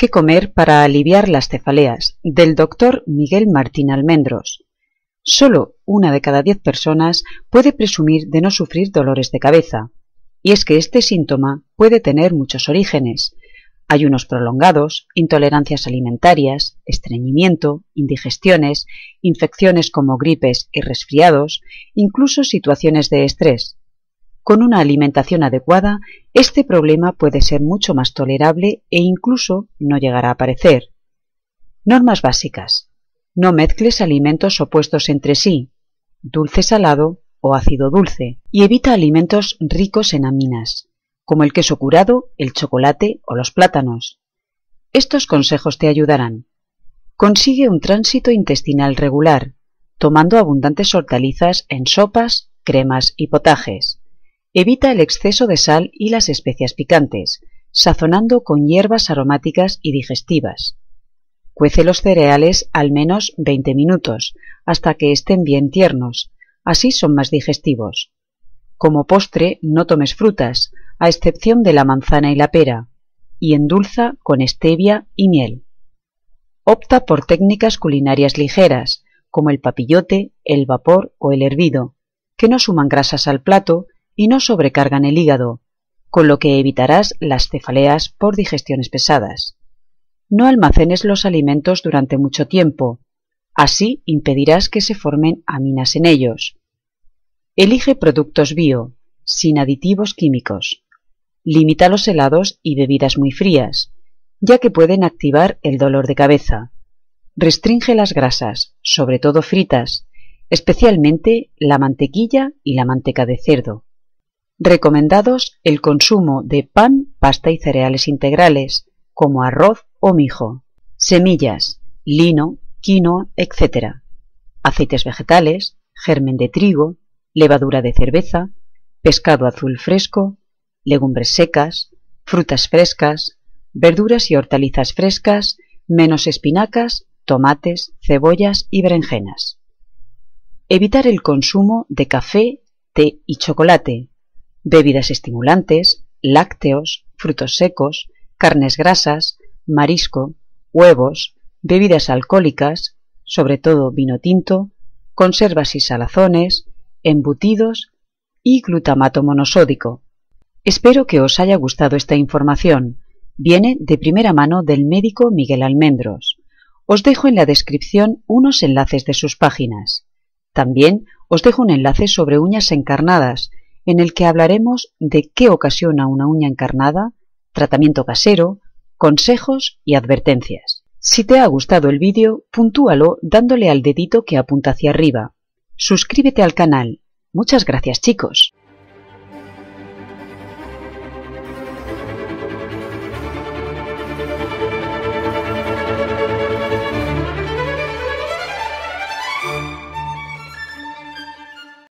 ¿Qué comer para aliviar las cefaleas? del doctor Miguel Martín Almendros. Solo una de cada diez personas puede presumir de no sufrir dolores de cabeza. Y es que este síntoma puede tener muchos orígenes. Ayunos prolongados, intolerancias alimentarias, estreñimiento, indigestiones, infecciones como gripes y resfriados, incluso situaciones de estrés, con una alimentación adecuada, este problema puede ser mucho más tolerable e incluso no llegará a aparecer. Normas básicas. No mezcles alimentos opuestos entre sí, dulce salado o ácido dulce, y evita alimentos ricos en aminas, como el queso curado, el chocolate o los plátanos. Estos consejos te ayudarán. Consigue un tránsito intestinal regular, tomando abundantes hortalizas en sopas, cremas y potajes. Evita el exceso de sal y las especias picantes, sazonando con hierbas aromáticas y digestivas. Cuece los cereales al menos 20 minutos, hasta que estén bien tiernos, así son más digestivos. Como postre, no tomes frutas, a excepción de la manzana y la pera, y endulza con stevia y miel. Opta por técnicas culinarias ligeras, como el papillote, el vapor o el hervido, que no suman grasas al plato y no sobrecargan el hígado, con lo que evitarás las cefaleas por digestiones pesadas. No almacenes los alimentos durante mucho tiempo, así impedirás que se formen aminas en ellos. Elige productos bio, sin aditivos químicos. Limita los helados y bebidas muy frías, ya que pueden activar el dolor de cabeza. Restringe las grasas, sobre todo fritas, especialmente la mantequilla y la manteca de cerdo recomendados el consumo de pan, pasta y cereales integrales, como arroz o mijo, semillas, lino, quinoa, etc. Aceites vegetales, germen de trigo, levadura de cerveza, pescado azul fresco, legumbres secas, frutas frescas, verduras y hortalizas frescas, menos espinacas, tomates, cebollas y berenjenas. Evitar el consumo de café, té y chocolate, bebidas estimulantes, lácteos, frutos secos, carnes grasas, marisco, huevos, bebidas alcohólicas, sobre todo vino tinto, conservas y salazones, embutidos y glutamato monosódico. Espero que os haya gustado esta información. Viene de primera mano del médico Miguel Almendros. Os dejo en la descripción unos enlaces de sus páginas. También os dejo un enlace sobre uñas encarnadas, en el que hablaremos de qué ocasiona una uña encarnada, tratamiento casero, consejos y advertencias. Si te ha gustado el vídeo, puntúalo dándole al dedito que apunta hacia arriba. Suscríbete al canal. Muchas gracias chicos.